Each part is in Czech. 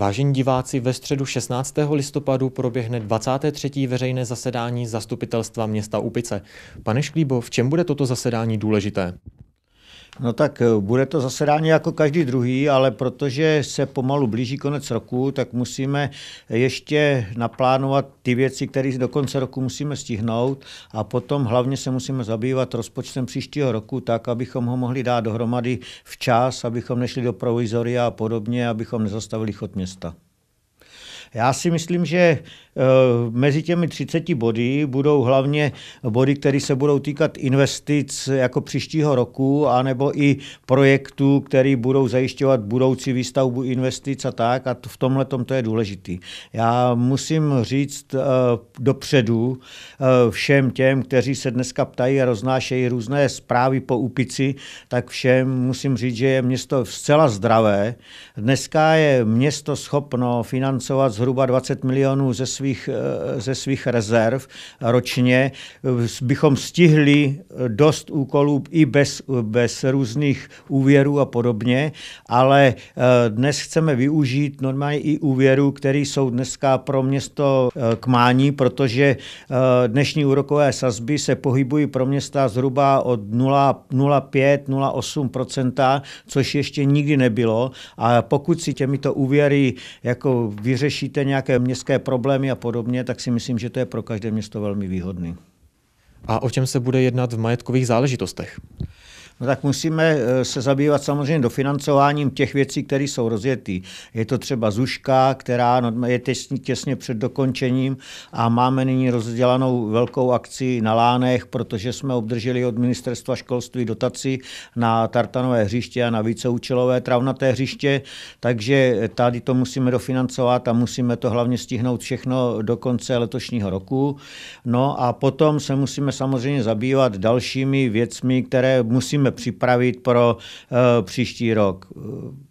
Vážení diváci, ve středu 16. listopadu proběhne 23. veřejné zasedání zastupitelstva města Upice. Pane Šklíbo, v čem bude toto zasedání důležité? No tak eh, bude to zasedání jako každý druhý, ale protože se pomalu blíží konec roku, tak musíme ještě naplánovat ty věci, které do konce roku musíme stihnout a potom hlavně se musíme zabývat rozpočtem příštího roku tak, abychom ho mohli dát dohromady včas, abychom nešli do provizoria a podobně, abychom nezastavili chod města. Já si myslím, že eh, mezi těmi 30 body budou hlavně body, které se budou týkat investic jako příštího roku, anebo i projektů, které budou zajišťovat budoucí výstavbu investic a tak. A v tomhle to je důležitý. Já musím říct eh, dopředu eh, všem těm, kteří se dneska ptají a roznášejí různé zprávy po upici, tak všem musím říct, že je město zcela zdravé. Dneska je město schopno financovat z zhruba 20 milionů ze svých, eh, ze svých rezerv ročně, bychom stihli dost úkolů i bez, bez různých úvěrů a podobně, ale eh, dnes chceme využít normálně i úvěrů, které jsou dneska pro město eh, k mání, protože dnešní úrokové sazby se pohybují pro města zhruba od 0,5-0,8%, což ještě nikdy nebylo. A pokud si těmito úvěry jako vyřeší řešíte nějaké městské problémy a podobně, tak si myslím, že to je pro každé město velmi výhodný. A o čem se bude jednat v majetkových záležitostech? No tak musíme eh, se zabývat samozřejmě dofinancováním těch věcí, které jsou rozjetý. Je to třeba Zuška, která je těsně, těsně před dokončením a máme nyní rozdělanou velkou akci na Lánech, protože jsme obdrželi od ministerstva školství dotaci na tartanové hřiště a na víceúčelové travnaté hřiště, takže eh, tady to musíme dofinancovat a musíme to hlavně stihnout všechno do konce letošního roku. No a potom se musíme samozřejmě zabývat dalšími věcmi, které musíme můžeme připravit pro eh, příští rok.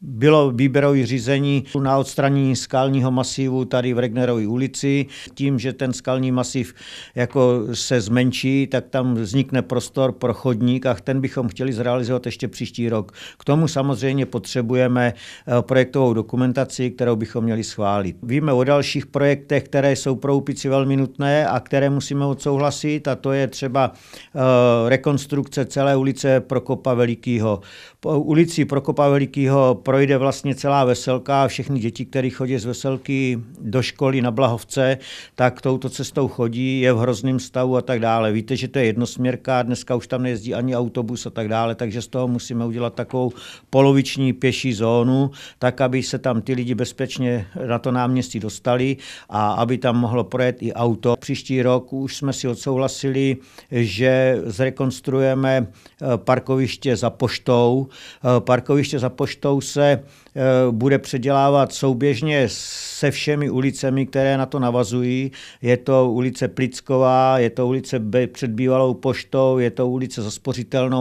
Bylo výběrové řízení na odstranění skalního masivu tady v Regnerové ulici. Tím, že ten skalní masiv jako se zmenší, tak tam vznikne prostor pro chodník a ten bychom chtěli zrealizovat ještě příští rok. K tomu samozřejmě potřebujeme eh, projektovou dokumentaci, kterou bychom měli schválit. Víme o dalších projektech, které jsou pro Úpici velmi nutné a které musíme odsouhlasit a to je třeba eh, rekonstrukce celé ulice pro Prokopa Velikýho. Po ulici Prokopa Velikýho projde vlastně celá veselka a všechny děti, které chodí z veselky do školy na Blahovce, tak touto cestou chodí, je v hrozném stavu a tak dále. Víte, že to je jednosměrka, dneska už tam nejezdí ani autobus a tak dále, takže z toho musíme udělat takovou poloviční pěší zónu, tak, aby se tam ty lidi bezpečně na to náměstí dostali a aby tam mohlo projet i auto. Příští rok už jsme si odsouhlasili, že zrekonstruujeme eh, park parkoviště za poštou. Eh, parkoviště za poštou se Eh, bude předělávat souběžně se všemi ulicemi, které na to navazují. Je to ulice Plicková, je to ulice před bývalou poštou, je to ulice za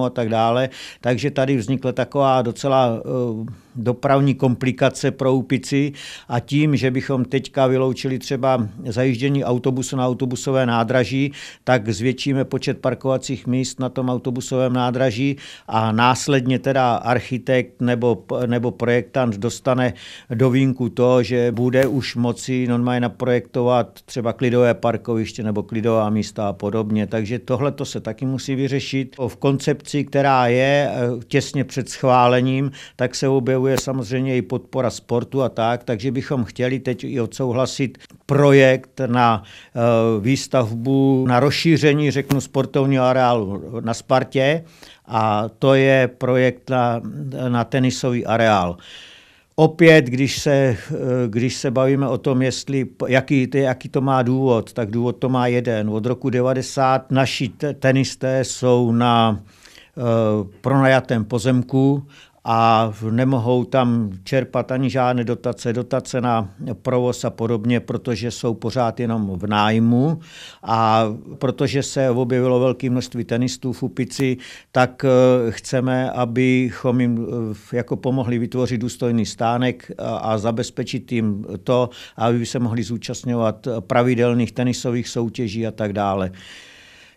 a tak dále. Takže tady vznikla taková docela eh, dopravní komplikace pro Úpici a tím, že bychom teďka vyloučili třeba zajíždění autobusu na autobusové nádraží, tak zvětšíme počet parkovacích míst na tom autobusovém nádraží a následně teda architekt nebo, nebo projekt projektant dostane do vínku to, že bude už moci normálně naprojektovat třeba klidové parkoviště nebo klidová místa a podobně. Takže tohle to se taky musí vyřešit. V koncepci, která je eh, těsně před schválením, tak se objevuje samozřejmě i podpora sportu a tak, takže bychom chtěli teď i odsouhlasit projekt na eh, výstavbu, na rozšíření, řeknu, sportovního areálu na Spartě a to je projekt na, na tenisový areál. Opět, když se, eh, když se bavíme o tom, jestli, jaký, jaký to má důvod, tak důvod to má jeden. Od roku 90 naši tenisté jsou na eh, pronajatém pozemku a nemohou tam čerpat ani žádné dotace, dotace na provoz a podobně, protože jsou pořád jenom v nájmu a protože se objevilo velké množství tenistů v Upici, tak eh, chceme, abychom jim eh, jako pomohli vytvořit důstojný stánek eh, a zabezpečit jim to, aby se mohli zúčastňovat pravidelných tenisových soutěží a tak dále.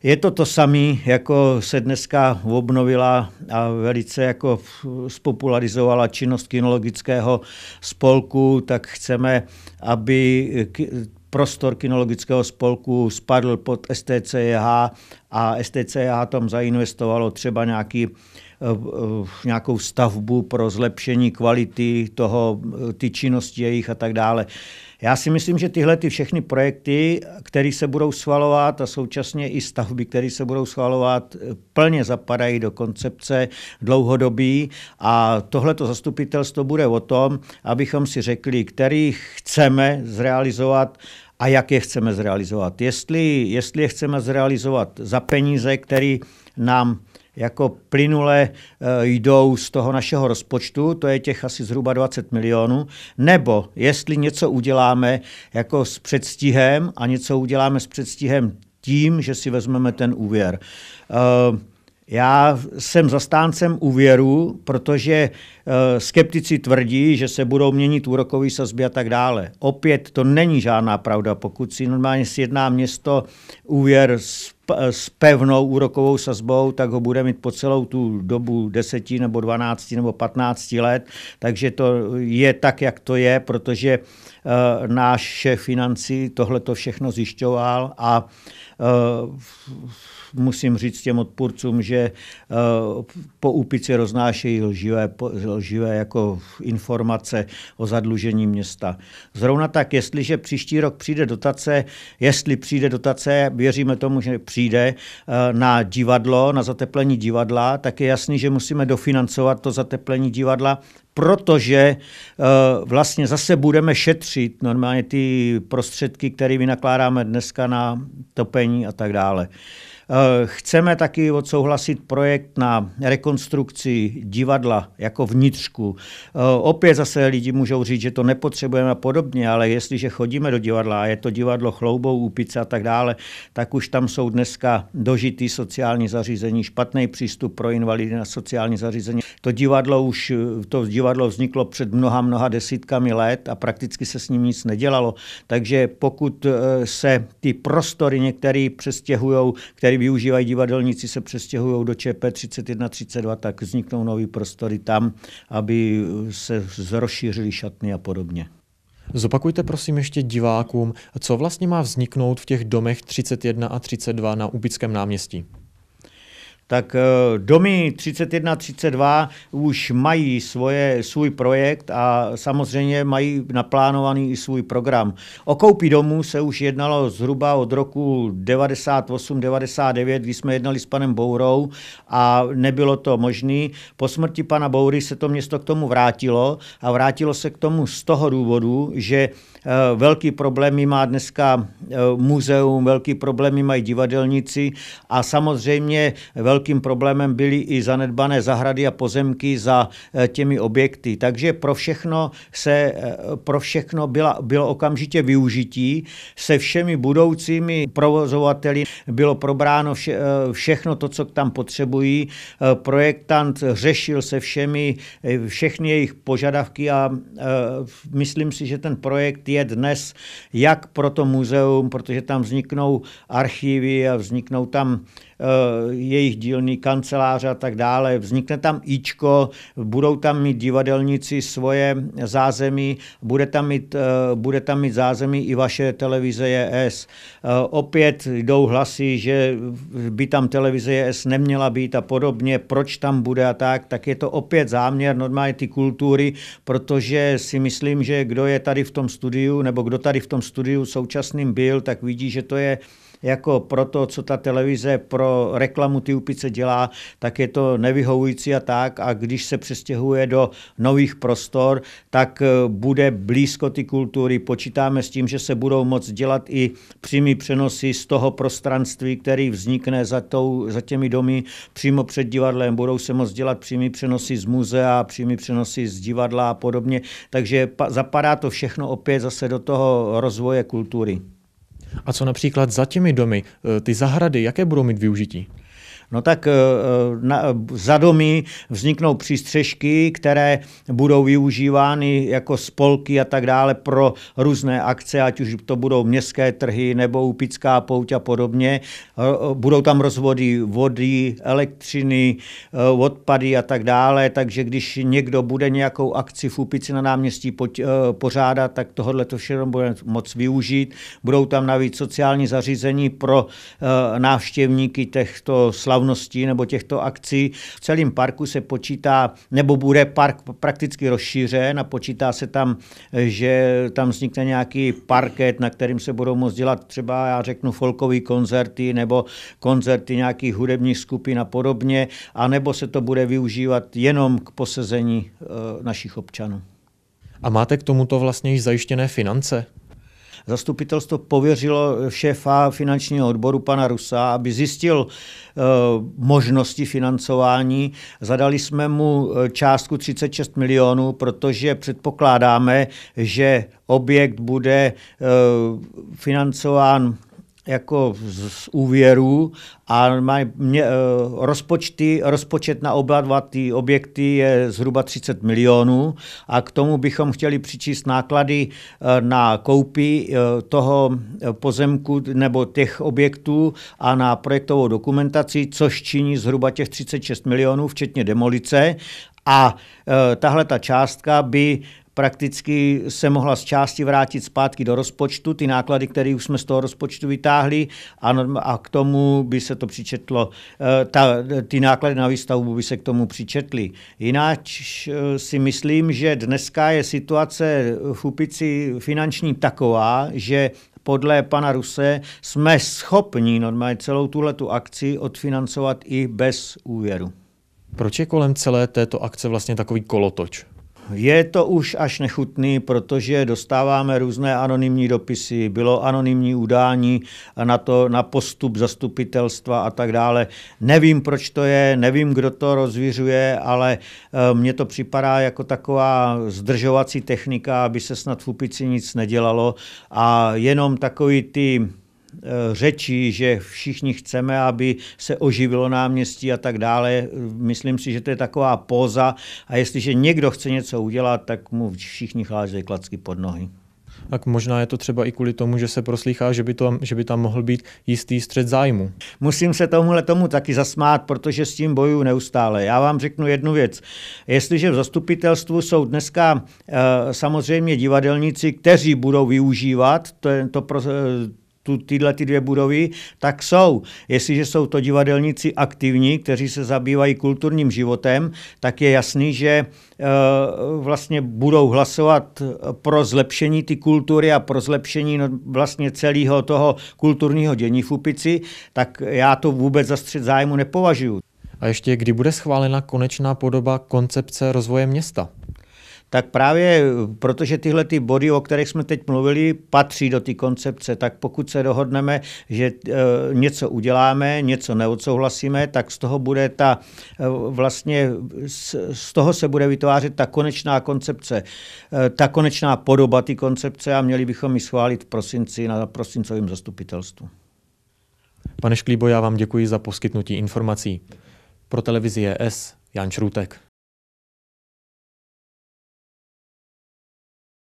Je to to samé, jako se dneska obnovila a velice jako spopularizovala činnost kinologického spolku, tak chceme, aby prostor kinologického spolku spadl pod STCH a STCH tam zainvestovalo třeba nějaký eh, eh, nějakou stavbu pro zlepšení kvality toho, eh, ty činnosti jejich a tak dále. Já si myslím, že tyhle ty všechny projekty, které se budou svalovat a současně i stavby, které se budou svalovat, plně zapadají do koncepce dlouhodobí a tohleto zastupitelstvo bude o tom, abychom si řekli, který chceme zrealizovat a jak je chceme zrealizovat. Jestli, jestli je chceme zrealizovat za peníze, které nám jako plynule eh, jdou z toho našeho rozpočtu, to je těch asi zhruba 20 milionů, nebo jestli něco uděláme jako s předstihem a něco uděláme s předstihem tím, že si vezmeme ten úvěr. Eh, já jsem zastáncem úvěru, protože eh, skeptici tvrdí, že se budou měnit úrokové sazby a tak dále. Opět to není žádná pravda, pokud si normálně sjedná město úvěr s, s pevnou úrokovou sazbou, tak ho bude mít po celou tu dobu 10 nebo 12 nebo 15 let, takže to je tak, jak to je, protože eh, náš šéf financí tohle to všechno zjišťoval a uh, musím říct těm odpůrcům, že eh, po úpici roznášejí lživé, lživé jako informace o zadlužení města. Zrovna tak, jestliže příští rok přijde dotace, jestli přijde dotace, věříme tomu, že přijde eh, na divadlo, na zateplení divadla, tak je jasný, že musíme dofinancovat to zateplení divadla, protože eh, vlastně zase budeme šetřit normálně ty prostředky, které vynakládáme dneska na topení a tak dále. Eh, chceme taky odsouhlasit projekt na rekonstrukci divadla jako vnitřku. Eh, opět zase lidi můžou říct, že to nepotřebujeme a podobně, ale jestliže chodíme do divadla a je to divadlo chloubou, úpice a tak dále, tak už tam jsou dneska dožitý sociální zařízení, špatný přístup pro invalidy na sociální zařízení. To divadlo už, to divadlo vzniklo před mnoha, mnoha desítkami let a prakticky se s ním nic nedělalo. Takže pokud eh, se ty prostory některé přestěhují, který využívají divadelníci, se přestěhují do ČP 31, 32, tak vzniknou nový prostory tam, aby eh, se rozšířily šatny a podobně. Zopakujte prosím ještě divákům, co vlastně má vzniknout v těch domech 31 a 32 na Ubickém náměstí tak eh, domy 31-32 už mají svoje, svůj projekt a samozřejmě mají naplánovaný i svůj program. O koupi domů se už jednalo zhruba od roku 98-99, kdy jsme jednali s panem Bourou a nebylo to možné. Po smrti pana Boury se to město k tomu vrátilo a vrátilo se k tomu z toho důvodu, že eh, velký problémy má dneska eh, muzeum, velký problémy mají divadelníci a samozřejmě velký velkým problémem byly i zanedbané zahrady a pozemky za eh, těmi objekty. Takže pro všechno, se, eh, pro všechno byla, bylo okamžitě využití. Se všemi budoucími provozovateli bylo probráno vše, eh, všechno to, co tam potřebují. Projektant řešil se všemi všechny jejich požadavky a myslím si, že ten projekt je dnes jak pro to muzeum, protože tam vzniknou archivy a vzniknou tam Eh, jejich dílny, kanceláře a tak dále. Vznikne tam ičko, budou tam mít divadelníci svoje zázemí, bude tam mít, eh, bude tam mít zázemí i vaše televize JS. Eh, opět jdou hlasy, že by tam televize JS neměla být a podobně, proč tam bude a tak, tak je to opět záměr normálně ty kultury, protože si myslím, že kdo je tady v tom studiu, nebo kdo tady v tom studiu současným byl, tak vidí, že to je jako pro to, co ta televize pro reklamu ty upice dělá, tak je to nevyhovující a tak. A když se přestěhuje do nových prostor, tak eh, bude blízko ty kultury. Počítáme s tím, že se budou moc dělat i přímý přenosy z toho prostranství, který vznikne za, tou, za těmi domy přímo před divadlem. Budou se moc dělat přímý přenosy z muzea, přímý přenosy z divadla a podobně. Takže zapadá to všechno opět zase do toho rozvoje kultury. A co například za těmi domy, eh, ty zahrady, jaké budou mít využití? No tak eh, eh, na, za domy vzniknou přístřežky, které budou využívány jako spolky a tak dále pro různé akce, ať už to budou městské trhy nebo upická pouť a podobně. Eh, budou tam rozvody vody, elektřiny, odpady a tak dále, takže když někdo bude nějakou akci v Upici na náměstí pořádat, tak tohle to všechno bude moc využít. Budou tam navíc sociální zařízení pro návštěvníky těchto slavností slavností nebo těchto akcí. V celém parku se počítá, nebo bude park prakticky rozšířen a počítá se tam, že tam vznikne nějaký parket, na kterým se budou moct dělat třeba, já řeknu, folkový koncerty nebo koncerty nějakých hudebních skupin a podobně, a nebo se to bude využívat jenom k posezení eh, našich občanů. A máte k tomuto vlastně již zajištěné finance? Zastupitelstvo pověřilo šéfa finančního odboru pana Rusa, aby zjistil eh, možnosti financování. Zadali jsme mu eh, částku 36 milionů, protože předpokládáme, že objekt bude eh, financován jako z, z úvěrů a mají mě, eh, rozpočty, rozpočet na oba dva ty objekty je zhruba 30 milionů a k tomu bychom chtěli přičíst náklady eh, na koupy eh, toho pozemku nebo těch objektů a na projektovou dokumentaci, což činí zhruba těch 36 milionů, včetně demolice. A e, tahle ta částka by e, prakticky se mohla z části vrátit zpátky do rozpočtu, ty náklady, které už jsme z toho rozpočtu vytáhli a, a k tomu by se to přičetlo, eh, ta, ty náklady na výstavbu by se k tomu přičetly. Jinak eh, si myslím, že dneska je situace v Upici finanční taková, že podle pana Ruse jsme schopni normálně celou tuhle tu akci odfinancovat i bez úvěru. Proč je kolem celé této akce vlastně takový kolotoč? je to už až nechutný, protože dostáváme různé anonymní dopisy, bylo anonymní udání na, to, na postup zastupitelstva a tak dále. Nevím, proč to je, nevím, kdo to rozvířuje, ale eh, mně to připadá jako taková zdržovací technika, aby se snad v Upici nic nedělalo a jenom takový ty Eh, řeči, že všichni chceme, aby se oživilo náměstí a tak dále. Myslím si, že to je taková póza a jestliže někdo chce něco udělat, tak mu všichni chlázejí klacky pod nohy. Tak možná je to třeba i kvůli tomu, že se proslýchá, že by, to, že by tam mohl být jistý střed zájmu. Musím se tomuhle tomu taky zasmát, protože s tím bojuju neustále. Já vám řeknu jednu věc. Jestliže v zastupitelstvu jsou dneska e, samozřejmě divadelníci, kteří budou využívat to, to, pro, tu, tyhle ty dvě budovy, tak jsou. Jestliže jsou to divadelníci aktivní, kteří se zabývají kulturním životem, tak je jasný, že e, vlastně budou hlasovat pro zlepšení ty kultury a pro zlepšení no, vlastně celého toho kulturního dění v Upici, tak já to vůbec za střed zájmu nepovažuji. A ještě kdy bude schválena konečná podoba koncepce rozvoje města? tak právě protože tyhle ty body, o kterých jsme teď mluvili, patří do ty koncepce, tak pokud se dohodneme, že eh, něco uděláme, něco neodsouhlasíme, tak z toho bude ta eh, vlastně, z toho se bude vytvářet ta konečná koncepce, eh, ta konečná podoba ty koncepce a měli bychom ji schválit v prosinci na prosincovém zastupitelstvu. Pane Šklíbo, já vám děkuji za poskytnutí informací. Pro televizi S Jan Šrůtek.